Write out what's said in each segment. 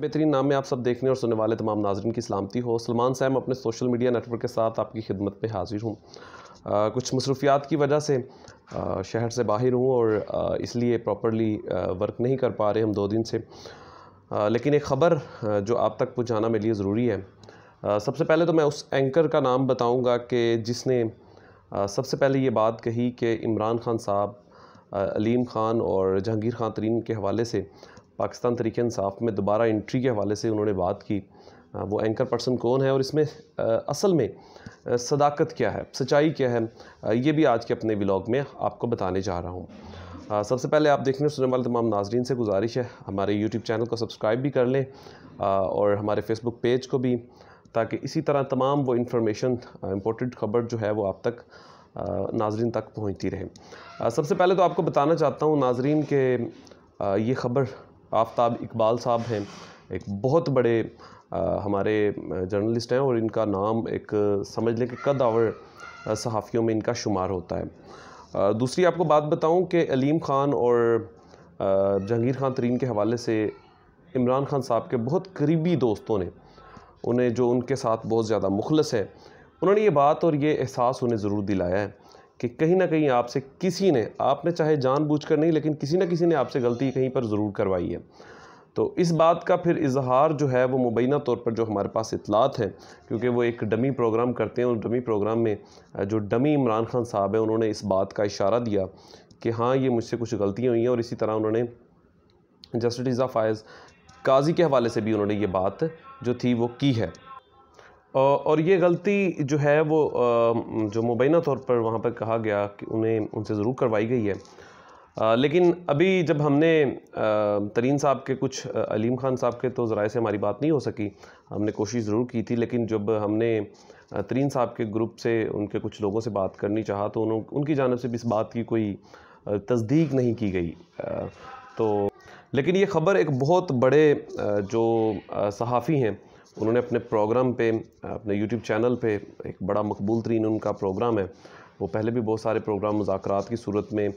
बेहतरीन नाम में आप सब देखने और सुनने वाले तमाम नाजरन की सलामती हो सलमान सैम अपने सोशल मीडिया नेटवर्क के साथ आपकी खिदमत में हाजिर हूँ कुछ मसरूफियात की वजह से आ, शहर से बाहर हूँ और इसलिए प्रॉपरली वर्क नहीं कर पा रहे हम दो दिन से आ, लेकिन एक ख़बर जो आप तक पहुँचाना मेरे लिए ज़रूरी है सबसे पहले तो मैं उस एंकर का नाम बताऊँगा कि जिसने सबसे पहले ये बात कही कि इमरान खान साहब अलीम ख़ान और जहांगीर ख़ान तरीन के हवाले से पाकिस्तान तरीके इंसाफ में दोबारा इंट्री के हवाले से उन्होंने बात की वो एंकर पर्सन कौन है और इसमें असल में सदाकत क्या है सच्चाई क्या है ये भी आज के अपने ब्लॉग में आपको बताने जा रहा हूँ सबसे पहले आप देखने सुनने वाले तमाम नाजरन से गुजारिश है हमारे यूट्यूब चैनल को सब्सक्राइब भी कर लें और हमारे फेसबुक पेज को भी ताकि इसी तरह तमाम वो इन्फॉर्मेशन इम्पोर्टेंट खबर जो है वो आप तक नाजरन नाजरीन तक पहुँचती रहे सबसे पहले तो आपको बताना चाहता हूँ नाजरीन के ये खबर आफ्ताब इकबाल साहब हैं एक बहुत बड़े आ, हमारे जर्नलिस्ट हैं और इनका नाम एक समझ लें कि कद आवर सहाफ़ियों में इनका शुमार होता है आ, दूसरी आपको बात बताऊं कि अलीम ख़ान और जहांगीर ख़ान तरीन के हवाले से इमरान ख़ान साहब के बहुत करीबी दोस्तों ने उन्हें जो उनके साथ बहुत ज़्यादा मुखलस है उन्होंने ये बात और ये एहसास उन्हें ज़रूर दिलाया है कि कहीं ना कहीं आपसे किसी ने आपने चाहे जानबूझकर नहीं लेकिन किसी ना किसी ने आपसे गलती कहीं पर ज़रूर करवाई है तो इस बात का फिर इजहार जो है वो मुबैना तौर पर जो हमारे पास इतलात है क्योंकि वो एक डमी प्रोग्राम करते हैं उन डमी प्रोग्राम में जो डमी इमरान खान साहब हैं उन्होंने इस बात का इशारा दिया कि हाँ ये मुझसे कुछ गलतियाँ हुई हैं और इसी तरह उन्होंने जस्टिस फ़ायज़ काजी के हवाले से भी उन्होंने ये बात जो थी वो की है और ये गलती जो है वो जो मुबैना तौर पर वहाँ पर कहा गया कि उन्हें उनसे ज़रूर करवाई गई है लेकिन अभी जब हमने तरीन साहब के कुछ अलीम ख़ान साहब के तो ज़रा से हमारी बात नहीं हो सकी हमने कोशिश ज़रूर की थी लेकिन जब हमने तरीन साहब के ग्रुप से उनके कुछ लोगों से बात करनी चाहा तो उन्हों उनकी जानब से भी इस बात की कोई तस्दीक नहीं की गई तो लेकिन ये ख़बर एक बहुत बड़े जो सहाफ़ी हैं उन्होंने अपने प्रोग्राम पे अपने यूट्यूब चैनल पे एक बड़ा मकबूल तरीन उनका प्रोग्राम है वो पहले भी बहुत सारे प्रोग्राम मुजाकर की सूरत में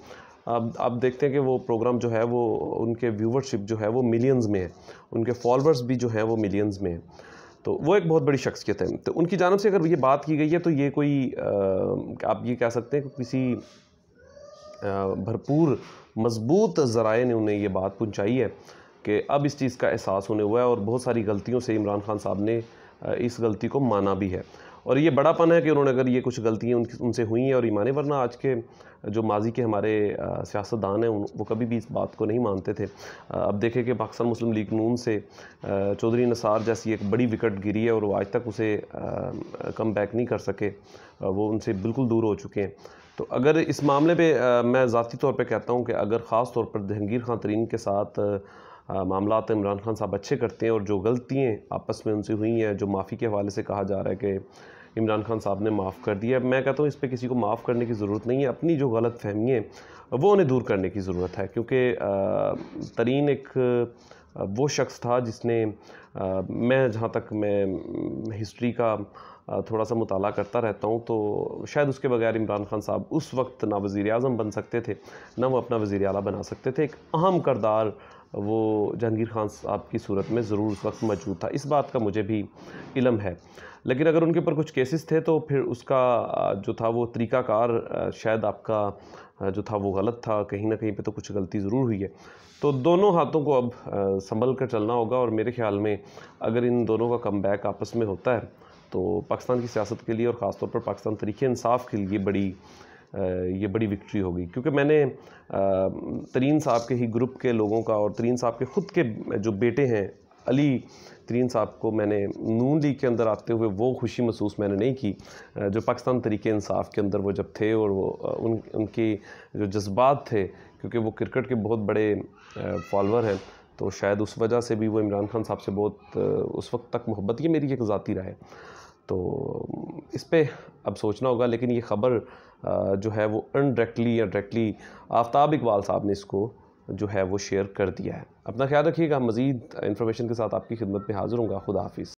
अब आप देखते हैं कि वो प्रोग्राम जो है वो उनके व्यूवरशिप जो है वो मिलियंस में है उनके फॉलोअर्स भी जो हैं वो मिलियंस में हैं तो वो एक बहुत बड़ी शख्सियत है तो उनकी जानब से अगर ये बात की गई है तो ये कोई आप ये कह सकते हैं कि किसी भरपूर मजबूत ज़राए ने उन्हें ये बात पहुँचाई है कि अब इस चीज़ का एहसास होने हुआ है और बहुत सारी गलतियों से इमरान खान साहब ने इस गलती को माना भी है और ये बड़ापन है कि उन्होंने अगर ये कुछ गलतियाँ उनसे हुई हैं और ईमाने वरना आज के जो माजी के हमारे सियासतदान हैं वो कभी भी इस बात को नहीं मानते थे अब देखें कि पाकिस्तान मुस्लिम लीग नून से चौधरी नसार जैसी एक बड़ी विकट गिरी है और वो आज तक उसे कम बैक नहीं कर सके वो उनसे बिल्कुल दूर हो चुके हैं तो अगर इस मामले पर मैं ज़ाती तौर पर कहता हूँ कि अगर ख़ास तौर पर जहंगीर खान तरीन के साथ मामला इमरान खान साहब अच्छे करते हैं और जो गलतियाँ आपस में उनसे हुई हैं जो माफ़ी के हवाले से कहा जा रहा है कि इमरान खान साहब ने माफ़ कर दिया मैं कहता हूँ इस पर किसी को माफ़ करने की ज़रूरत नहीं है अपनी जो गलत फहमी है वो उन्हें दूर करने की ज़रूरत है क्योंकि तरीन एक वो शख्स था जिसने मैं जहाँ तक मैं हिस्ट्री का थोड़ा सा मुताला करता रहता हूँ तो शायद उसके बगैर इमरान खान साहब उस वक्त ना वज़ी अजम बन सकते थे ना वो अपना वज़ी अला बना सकते थे एक अहम करदार वो जहांगीर खान साहब की सूरत में ज़रूर उस वक्त मौजूद था इस बात का मुझे भी इलम है लेकिन अगर उनके ऊपर कुछ केसेस थे तो फिर उसका जो था वो तरीक़ाकार शायद आपका जो था वो गलत था कहीं ना कहीं पे तो कुछ गलती ज़रूर हुई है तो दोनों हाथों को अब संभल कर चलना होगा और मेरे ख्याल में अगर इन दोनों का कम आपस में होता है तो पाकिस्तान की सियासत के लिए और ख़ासतौर पर पाकिस्तान तरीक़ानसाफ के लिए बड़ी ये बड़ी विक्ट्री होगी क्योंकि मैंने तरीन साहब के ही ग्रुप के लोगों का और तरीन साहब के ख़ुद के जो बेटे हैं अली तरीन साहब को मैंने नून लीग के अंदर आते हुए वो खुशी महसूस मैंने नहीं की जो पाकिस्तान तरीके इंसाफ के अंदर वो जब थे और वो उन उनके जो जज्बात थे क्योंकि वो क्रिकेट के बहुत बड़े फॉलोअर हैं तो शायद उस वजह से भी वो इमरान खान साहब से बहुत उस वक्त तक मोहब्बत ये मेरी एक ज़ाती राय तो इस पर अब सोचना होगा लेकिन ये ख़बर जो है वो इनडायरेक्टली या डायरेक्टली आफ्ताब इकबाल साहब ने इसको जो है वो शेयर कर दिया है अपना ख्याल रखिएगा मज़ीद इन्फॉर्मेशन के साथ आपकी खिदमत में हाज़िर हूँ खुदा हाफिज़